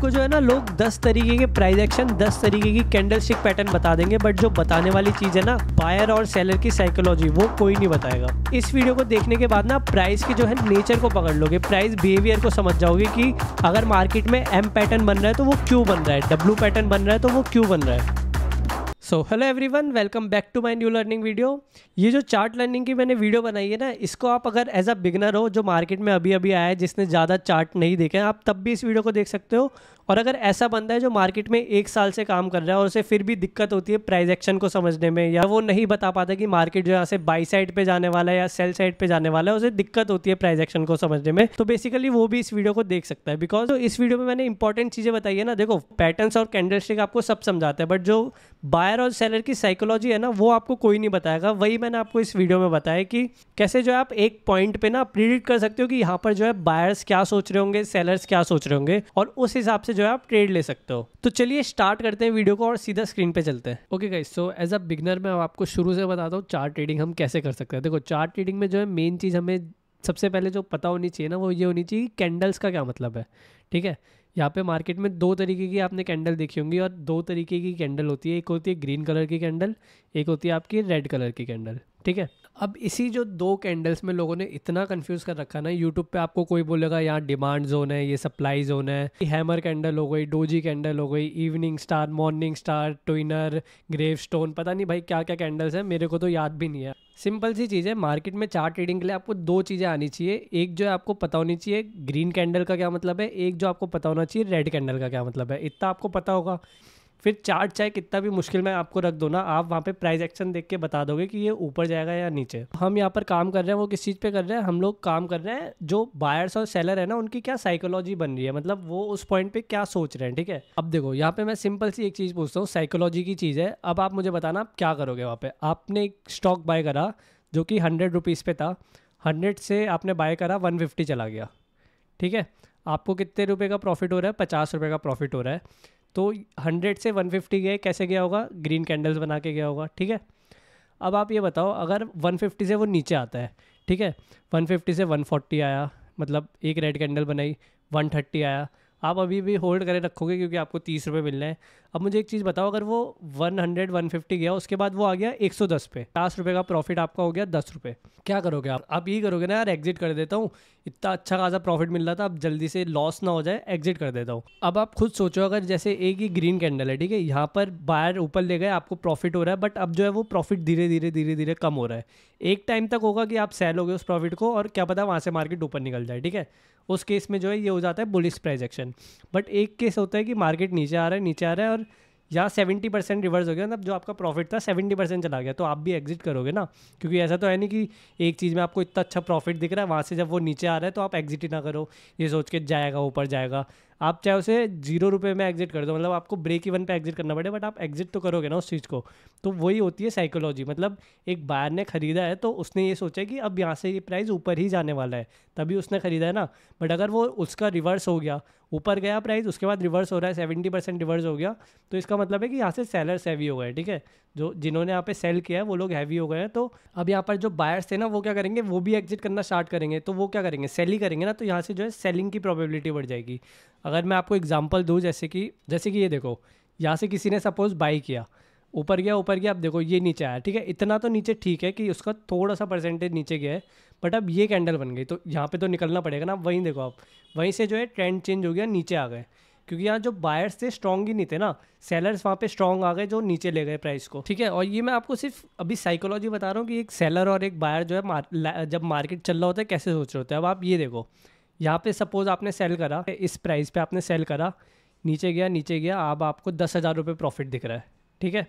आपको जो है ना लोग दस तरीके के प्राइस एक्शन दस तरीके की कैंडल स्टिक पैटर्न बता देंगे बट जो बताने वाली चीज़ है ना बायर और सेलर की साइकोलॉजी वो कोई नहीं बताएगा इस वीडियो को देखने के बाद ना प्राइस की जो है नेचर को पकड़ लोगे प्राइस बिहेवियर को समझ जाओगे की अगर मार्केट में एम पैटर्न बन रहा है तो वो क्यों बन रहा है डब्ल्यू पैटर्न बन रहा है तो वो क्यों बन रहा है so hello everyone welcome back to my new learning video ये जो चार्ट लर्निंग की मैंने वीडियो बनाई है ना इसको आप अगर एज अ बिगनर हो जो मार्केट में अभी अभी आया है जिसने ज़्यादा चार्ट नहीं देखे आप तब भी इस वीडियो को देख सकते हो और अगर ऐसा बंदा है जो मार्केट में एक साल से काम कर रहा है और उसे फिर भी दिक्कत होती है प्राइज एक्शन को समझने में या वो नहीं बता पाता कि मार्केट जो यहाँ से बाई साइड पे जाने वाला है या सेल साइड पर जाने वाला है उसे दिक्कत होती है प्राइज एक्शन को समझने में तो बेसिकली वो भी इस वीडियो को देख सकता है बिकॉज तो इस वीडियो में मैंने इंपॉर्टेंट चीज़ें बताई है ना देखो पैटर्न और कैंडल आपको सब समझाते हैं बट जो बायर बायर और सेलर की साइकोलॉजी है ना वो आपको कोई नहीं बताएगा वही मैंने आपको इस वीडियो में बताया कि कैसे जो है आप एक पॉइंट पे ना प्रिडिक्ट कर सकते हो कि यहाँ पर जो है बायर्स क्या सोच रहे होंगे सेलर्स क्या सोच रहे होंगे और उस हिसाब से जो है आप ट्रेड ले सकते हो तो चलिए स्टार्ट करते हैं वीडियो को और सीधा स्क्रीन पे चलते हैं okay guys so as a beginner मैं आपको शुरू से बताता हूँ चार ट्रेडिंग हम कैसे कर सकते हैं देखो चार ट्रेडिंग में जो है मेन चीज़ हमें सबसे पहले जो पता होनी चाहिए ना वो ये होनी चाहिए कैंडल्स का क्या मतलब है ठीक है यहाँ पे मार्केट में दो तरीके की आपने कैंडल देखी होंगी और दो तरीके की कैंडल होती है एक होती है ग्रीन कलर की कैंडल एक होती है आपकी रेड कलर की कैंडल ठीक है अब इसी जो दो कैंडल्स में लोगों ने इतना कंफ्यूज कर रखा ना यूट्यूब पे आपको कोई बोलेगा यहाँ डिमांड जोन है ये सप्लाई जोन है हैमर कैंडल हो गई डोजी कैंडल हो गई evening star morning star tweezer gravestone पता नहीं भाई क्या क्या कैंडल्स हैं मेरे को तो याद भी नहीं है सिंपल सी चीज़ है मार्केट में चार ट्रेडिंग के लिए आपको दो चीज़ें आनी चाहिए एक जो है आपको पता होनी चाहिए ग्रीन कैंडल का क्या मतलब है एक जो आपको पता होना चाहिए रेड कैंडल का क्या मतलब है इतना आपको पता होगा फिर चार्ट चाहे कितना भी मुश्किल में आपको रख दो ना आप वहाँ पे प्राइस एक्शन देख के बता दोगे कि ये ऊपर जाएगा या नीचे हम यहाँ पर काम कर रहे हैं वो किस चीज़ पे कर रहे हैं हम लोग काम कर रहे हैं जो बायर्स और सेलर है ना उनकी क्या साइकोलॉजी बन रही है मतलब वो उस पॉइंट पे क्या सोच रहे हैं ठीक है अब देखो यहाँ पे मैं सिंपल सी एक चीज़ पूछता हूँ साइकोलॉजी की चीज़ है अब आप मुझे बताना आप क्या करोगे वहाँ पर आपने एक स्टॉक बाय करा जो कि हंड्रेड रुपीज़ पे था हंड्रेड से आपने बाय करा वन फिफ्टी चला गया ठीक है आपको कितने रुपये का प्रॉफिट हो रहा है पचास रुपये का प्रॉफिट हो रहा है तो 100 से 150 गए कैसे गया होगा ग्रीन कैंडल्स बना के गया होगा ठीक है अब आप ये बताओ अगर 150 से वो नीचे आता है ठीक है 150 से 140 आया मतलब एक रेड कैंडल बनाई 130 आया आप अभी भी होल्ड करे रखोगे क्योंकि आपको तीस रुपये मिल रहे हैं अब मुझे एक चीज़ बताओ अगर वो 100 150 गया उसके बाद वो आ गया 110 पे पचास रुपये का प्रॉफिट आपका हो गया दस रुपये क्या करोगे आप अब यही करोगे ना यार एग्जिट कर देता हूँ इतना अच्छा खासा प्रॉफिट मिल रहा था अब जल्दी से लॉस ना हो जाए एग्जिट कर देता हूँ अब आप खुद सोचो अगर जैसे एक ही ग्रीन कैंडल है ठीक है यहाँ पर बायर ऊपर ले गए आपको प्रॉफिट हो रहा है बट अब जो है वो प्रॉफिट धीरे धीरे धीरे धीरे कम हो रहा है एक टाइम तक होगा कि आप सेल हो गए उस प्रॉफिट को और क्या पता वहाँ से मार्केट ऊपर निकल जाए ठीक है उस केस में जो है ये हो जाता है बुलिस प्राइज एक्शन बट एक केस होता है कि मार्केट नीचे आ रहा है नीचे आ रहा है और यहाँ सेवेंटी परसेंट रिवर्स हो गया मतलब जो आपका प्रॉफिट था सेवेंटी परसेंट चला गया तो आप भी एग्जिट करोगे ना क्योंकि ऐसा तो है नहीं कि एक चीज़ में आपको इतना अच्छा प्रॉफिट दिख रहा है वहाँ से जब वो नीचे आ रहा है तो आप एग्जिट ही ना करो ये सोच के जाएगा ऊपर जाएगा आप चाहे उसे जीरो रुपये में एग्जिट कर दो मतलब आपको ब्रेक इवन पे एग्जिट करना पड़े बट आप एग्जिट तो करोगे ना उस चीज़ को तो वही होती है साइकोलॉजी मतलब एक बायर ने खरीदा है तो उसने ये सोचा कि अब यहाँ से ये प्राइस ऊपर ही जाने वाला है तभी उसने खरीदा है ना बट अगर वो उसका रिवर्स हो गया ऊपर गया प्राइस उसके बाद रिवर्स हो रहा है सेवेंटी परसेंट रिवर्स हो गया तो इसका मतलब है कि यहाँ से सेलर्स हैवी हो गए ठीक है जो जिन्होंने यहाँ पे सेल किया है वो लोग हैवी हो गए हैं तो अब यहाँ पर जो बायर्स थे ना वो क्या करेंगे वो भी एग्जिट करना स्टार्ट करेंगे तो वो क्या करेंगे सेल ही करेंगे ना तो यहाँ से जो है सेलिंग की प्रॉबेबिलिटी बढ़ जाएगी अगर मैं आपको एग्जाम्पल दूँ जैसे कि जैसे कि ये देखो यहाँ से किसी ने सपोज बाई किया ऊपर गया ऊपर गया अब देखो ये नीचे आया ठीक है इतना तो नीचे ठीक है कि उसका थोड़ा सा परसेंटेज नीचे गया है बट अब ये कैंडल बन गई तो यहाँ पे तो निकलना पड़ेगा ना वहीं देखो आप वहीं से जो है ट्रेंड चेंज हो गया नीचे आ गए क्योंकि यहाँ जो बायर्स थे स्ट्रॉन्ग ही नहीं थे ना सेलर्स वहाँ पे स्ट्रॉन्ग आ गए जो नीचे ले गए प्राइस को ठीक है और ये मैं आपको सिर्फ अभी साइकोलॉजी बता रहा हूँ कि एक सेलर और एक बायर जो है मार, जब मार्केट चल रहा होता है कैसे सोच रहे होते हैं अब आप ये देखो यहाँ पे सपोज आपने सेल करा इस प्राइस पे आपने सेल करा नीचे गया नीचे गया अब आपको दस हज़ार रुपये प्रॉफिट दिख रहा है ठीक है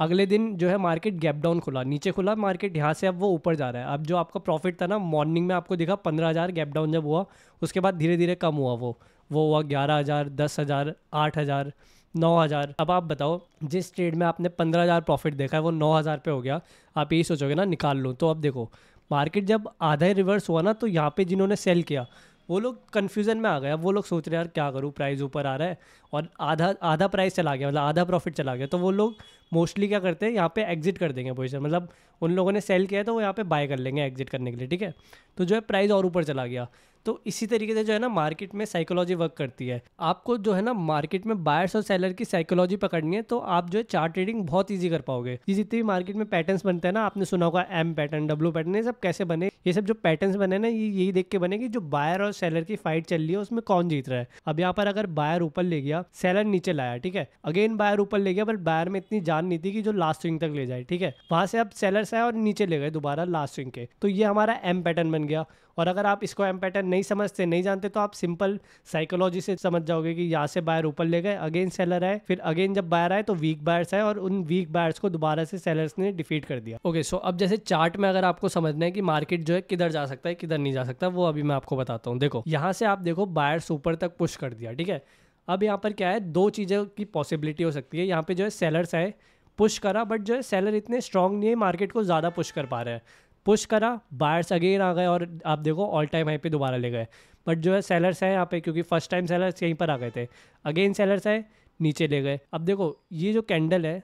अगले दिन जो है मार्केट गैप डाउन खुला नीचे खुला मार्केट यहाँ से अब वो ऊपर जा रहा है अब जो आपका प्रॉफिट था ना मॉर्निंग में आपको दिखा पंद्रह हज़ार गैप डाउन जब हुआ उसके बाद धीरे धीरे कम हुआ वो वो हुआ ग्यारह हज़ार दस हज़ार आठ हज़ार नौ हज़ार अब आप बताओ जिस ट्रेड में आपने पंद्रह हज़ार प्रॉफिट देखा है वो नौ हज़ार पे हो गया आप यही सोचोगे ना निकाल लूँ तो अब देखो मार्केट जब आधा ही रिवर्स हुआ ना तो यहाँ पे जिन्होंने सेल किया वो लोग कन्फ्यूज़न में आ गया वो लोग सोच रहे हैं यार क्या करूँ प्राइस ऊपर आ रहा है और आधा आधा प्राइस चला गया मतलब आधा प्रॉफिट चला गया तो वो लोग मोस्टली क्या करते हैं यहाँ पे एग्जिट कर देंगे पोजीशन मतलब उन लोगों ने सेल किया है तो वो यहाँ पे बाय कर लेंगे एग्जिट करने के लिए ठीक है तो जो है प्राइस और ऊपर चला गया तो इसी तरीके से जो है ना मार्केट में साइकोलॉजी वर्क करती है आपको जो है ना मार्केट में बायर्स और सेलर की साइकोलॉजी पकड़नी है तो आप जो है चार्ट ट्रेडिंग बहुत ईजी कर पाओगे ये जितने भी मार्केट में पैटर्न्स बनते हैं ना आपने सुना होगा एम पैटर्न डब्ल्यू पैटर्न ये सब कैसे बने ये सब जो पैटर्न्स बने ना ये यही देख के बने कि जो बायर और सेलर की फाइट चल रही है उसमें कौन जीत रहा है अब यहाँ पर अगर बायर ऊपर ले गया गया सेलर नीचे लाया ठीक है अगेन बायर ऊपर ले गया बट बायर में इतनी जान नहीं थी कि जो लास्ट स्विंग तक ले जाए ठीक है वहां से अब सेलर से और नीचे ले गए दोबारा लास्ट स्विंग के तो ये हमारा एम पैटर्न बन गया और अगर आप इसको एम पैटर्न नहीं समझते नहीं जानते तो आप सिंपल साइकोलॉजी से समझ जाओगे कि यहाँ से बायर ऊपर ले गए अगेन सेलर आए फिर अगेन जब बायर आए तो वीक बायर्स आए और उन वीक बायर्स को दोबारा से सेलर्स ने डिफीट कर दिया ओके सो अब जैसे चार्ट में अगर आपको समझना है कि मार्केट जो है किधर जा सकता है किधर नहीं जा सकता वो अभी मैं आपको बताता हूँ देखो यहाँ से आप देखो बायर्स ऊपर तक पुश कर दिया ठीक है अब यहाँ पर क्या है दो चीज़ों की पॉसिबिलिटी हो सकती है यहाँ पे जो है सेलर्स है पुश करा बट जो है सेलर इतने स्ट्रॉन्ग नहीं है मार्केट को ज़्यादा पुश कर पा रहे हैं पुश करा बायर्स अगेन आ गए और आप देखो ऑल टाइम हाई पे दोबारा ले गए बट जो है सेलर्स हैं यहाँ पे क्योंकि फर्स्ट टाइम सेलर्स यहीं पर आ गए थे अगेन सेलर्स आए नीचे ले गए अब देखो ये जो कैंडल है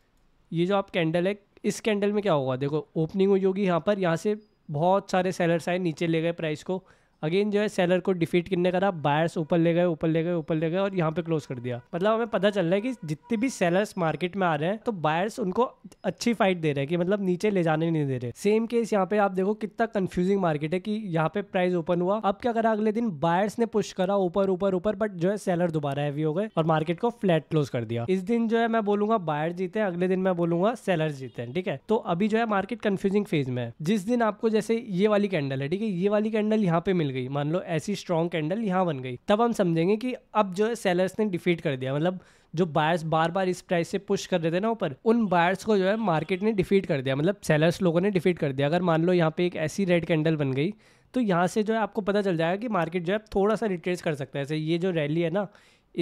ये जो आप कैंडल है इस कैंडल में क्या होगा देखो ओपनिंग हुई होगी यहाँ पर यहाँ से बहुत सारे सेलर्स आए नीचे ले गए प्राइस को अगेन जो है सेलर को डिफीट करने का था बायर्स ऊपर ले गए ऊपर ले गए ऊपर ले गए और यहाँ पे क्लोज कर दिया मतलब हमें पता चल रहा है कि जितने भी सेलर्स मार्केट में आ रहे हैं तो बायर्स उनको अच्छी फाइट दे रहे हैं कि मतलब नीचे ले जाने नहीं दे रहे सेम केस यहाँ पे आप देखो कितना कंफ्यूजिंग मार्केट है कि यहाँ पे प्राइस ओपन हुआ अब क्या करा अगले दिन बायर्स ने पुश करा ऊपर ऊपर ऊपर बट जो है सेलर दोबारा हैवी हो गए और मार्केट को फ्लैट क्लोज कर दिया इस दिन जो है मैं बोलूंगा बायर जीते हैं अगले दिन मैं बोलूंगा सेलर जीते हैं ठीक है तो अभी जो है मार्केट कंफ्यूजिंग फेज में है जिस दिन आपको जैसे ये वाली कैंडल है ठीक है ये वाली कैंडल यहाँ पे मिल गई मान लो ऐसी स्ट्रॉन्ग कैंडल यहाँ बन गई तब हम समझेंगे कि अब जो है सेलर्स ने डिफीट कर दिया मतलब जो बायर्स बार बार इस प्राइस से पुश कर रहे थे ना ऊपर उन बायर्स को जो है मार्केट ने डिफीट कर दिया मतलब सेलर्स लोगों ने डिफीट कर दिया अगर मान लो यहाँ पे एक ऐसी रेड कैंडल बन गई तो यहाँ से जो है आपको पता चल जाएगा कि मार्केट जो है थोड़ा सा रिट्रेस कर सकता है ऐसे ये जो रैली है ना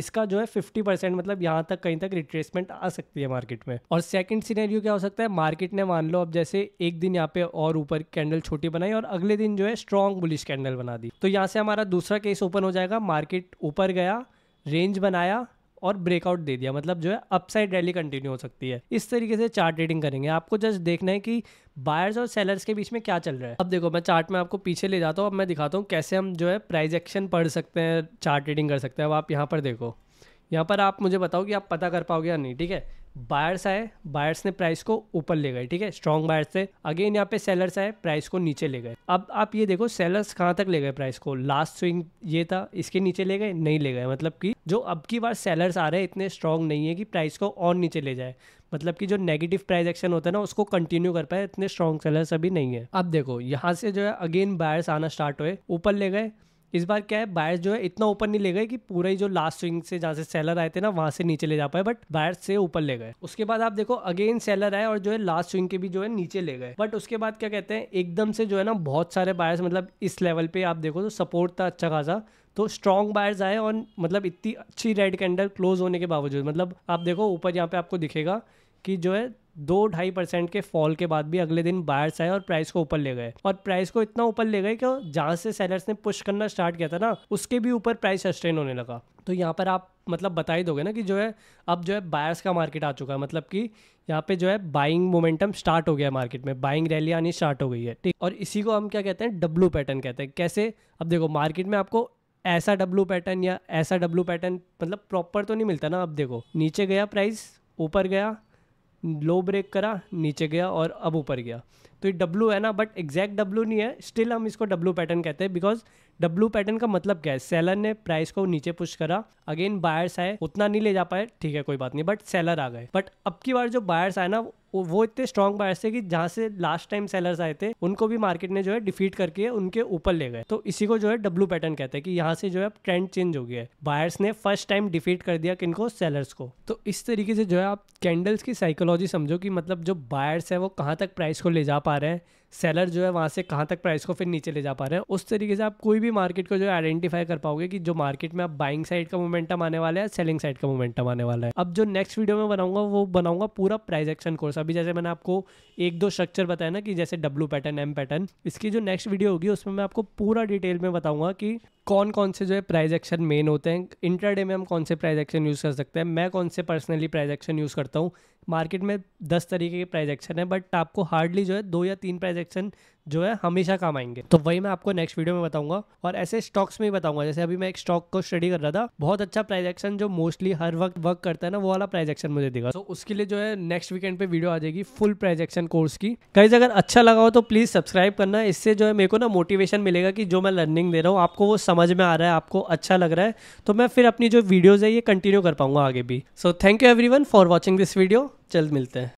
इसका जो है फिफ्टी परसेंट मतलब यहाँ तक कहीं तक रिट्रेसमेंट आ सकती है मार्केट में और सेकंड सीनेरियो क्या हो सकता है मार्केट ने मान लो अब जैसे एक दिन यहाँ पे और ऊपर कैंडल छोटी बनाई और अगले दिन जो है स्ट्रॉन्ग बुलिश कैंडल बना दी तो यहाँ से हमारा दूसरा केस ओपन हो जाएगा मार्केट ऊपर गया रेंज बनाया और ब्रेकआउट दे दिया मतलब जो है अपसाइड रैली कंटिन्यू हो सकती है इस तरीके से चार्ट रीडिंग करेंगे आपको जस्ट देखना है कि बायर्स और सेलर्स के बीच में क्या चल रहा है अब देखो मैं चार्ट में आपको पीछे ले जाता हूँ अब मैं दिखाता हूँ कैसे हम जो है प्राइज एक्शन पढ़ सकते हैं चार्ट रीडिंग कर सकते हैं अब आप यहाँ पर देखो यहाँ पर आप मुझे बताओ कि आप पता कर पाओगे या नहीं ठीक है बायर्स आए बायर्स ने प्राइस को ऊपर ले गए ठीक है स्ट्रॉन्ग बायर्स थे अगेन यहाँ पे सेलर्स आए प्राइस को नीचे ले गए अब आप ये देखो सेलर्स कहाँ तक ले गए प्राइस को लास्ट स्विंग ये था इसके नीचे ले गए नहीं ले गए मतलब कि जो अब की बार सेलर्स आ रहे हैं इतने स्ट्रॉन्ग नहीं है कि प्राइस को और नीचे ले जाए मतलब कि जो नेगेटिव प्राइस एक्शन होता है ना उसको कंटिन्यू कर पाए इतने स्ट्रॉन्ग सेलर्स अभी नहीं है अब देखो यहाँ से जो है अगेन बायर्स आना स्टार्ट हुए ऊपर ले गए इस बार क्या है बायर्स जो है इतना ऊपर नहीं ले गए कि पूरे ही जो लास्ट स्विंग से जहाँ से सेलर आए थे ना वहाँ से नीचे ले जा पाए बट बायर्स से ऊपर ले गए उसके बाद आप देखो अगेन सेलर आए और जो है लास्ट स्विंग के भी जो है नीचे ले गए बट उसके बाद क्या कहते हैं एकदम से जो है ना बहुत सारे बायर्स मतलब इस लेवल पे आप देखो तो सपोर्ट था अच्छा खासा तो स्ट्रॉन्ग बायर्स आए और मतलब इतनी अच्छी रेड कैंडल क्लोज होने के बावजूद मतलब आप देखो ऊपर यहाँ पे आपको दिखेगा कि जो है दो ढाई परसेंट के फॉल के बाद भी अगले दिन बायर्स आए और प्राइस को ऊपर ले गए और प्राइस को इतना ऊपर ले गए कि जहाँ से सेलर्स ने पुश करना स्टार्ट किया था ना उसके भी ऊपर प्राइस सस्टेन होने लगा तो यहाँ पर आप मतलब बता ही दोगे ना कि जो है अब जो है बायर्स का मार्केट आ चुका है मतलब कि यहाँ पे जो है बाइंग मोमेंटम स्टार्ट हो गया है मार्केट में बाइंग रैली आनी स्टार्ट हो गई है ठीक और इसी को हम क्या कहते हैं डब्लू पैटर्न कहते हैं कैसे अब देखो मार्केट में आपको ऐसा डब्लू पैटर्न या ऐसा डब्लू पैटर्न मतलब प्रॉपर तो नहीं मिलता ना अब देखो नीचे गया प्राइस ऊपर गया लो ब्रेक करा नीचे गया और अब ऊपर गया तो ये डब्लू है ना बट एग्जैक्ट डब्लू नहीं है स्टिल हम इसको डब्लू पैटर्न कहते हैं बिकॉज डब्लू पैटर्न का मतलब क्या है सेलर ने प्राइस को नीचे पुश करा अगेन बायर्स आए उतना नहीं ले जा पाए ठीक है कोई बात नहीं बट सेलर आ गए बट अब की बार जो बायर्स आए ना वो इतने स्ट्रॉन्ग बायर्स थे कि जहाँ से लास्ट टाइम सेलर्स आए थे उनको भी मार्केट ने जो है डिफीट करके उनके ऊपर ले गए तो इसी को जो है डब्लू पैटर्न कहते हैं कि यहाँ से जो है ट्रेंड चेंज हो गया है बायर्स ने फर्स्ट टाइम डिफीट कर दिया किनको सेलर्स को तो इस तरीके से जो है आप कैंडल्स की साइकोलॉजी समझो कि मतलब जो बायर्स है वो कहाँ तक प्राइस को ले जा पा पा रहे हैं सेलर जो है वहाँ से कहाँ तक प्राइस को फिर नीचे ले जा पा रहे हैं उस तरीके से आप कोई भी मार्केट को जो है आइडेंटिफाई कर पाओगे कि जो मार्केट में आप बाइंग साइड का मोमेंटम आने वाला है सेलिंग साइड का मोमेंटम आने वाला है अब जो नेक्स्ट वीडियो में बनाऊंगा वो बनाऊंगा पूरा प्राइस एक्शन कोर्स अभी जैसे मैंने आपको एक दो स्ट्रक्चर बताया ना कि जैसे डब्ल्यू पैटर्न एम पैटर्न इसकी जो नेक्स्ट वीडियो होगी उसमें मैं आपको पूरा डिटेल में बताऊंगा कि कौन कौन से जो है प्राइज एक्शन मेन होते हैं इंटरडे में हम कौन से प्राइज एक्शन यूज़ कर सकते हैं मैं कौन से पर्सनली प्राइज एक्शन यूज़ करता हूँ मार्केट में दस तरीके के प्राइज एक्शन है बट आपको हार्डली जो है दो या तीन प्राइज एक्शन जो है हमेशा काम आएंगे तो वही मैं आपको नेक्स्ट वीडियो में बताऊंगा और ऐसे स्टॉक्स में ही बताऊंगा जैसे अभी मैं एक स्टॉक को स्टडी कर रहा था बहुत अच्छा प्राइज एक्शन जो मोस्टली हर वक्त वर्क करता है ना वो वाला प्राइज एक्शन मुझे देगा तो उसके लिए जो है नेक्स्ट वीकेंड पे वीडियो आ जाएगी फुल प्राइज एक्शन कोर्स की कहीं अगर अच्छा लगा हो तो प्लीज सब्सक्राइब करना इससे जो है मेरे को ना मोटिवेशन मिलेगा कि जो मैं लर्निंग दे रहा हूँ आपको वो समझ में आ रहा है आपको अच्छा लग रहा है तो मैं फिर अपनी जो वीडियोज है ये कंटिन्यू कर पाऊंगा आगे भी so thank you every for watching this video जल्द मिलते हैं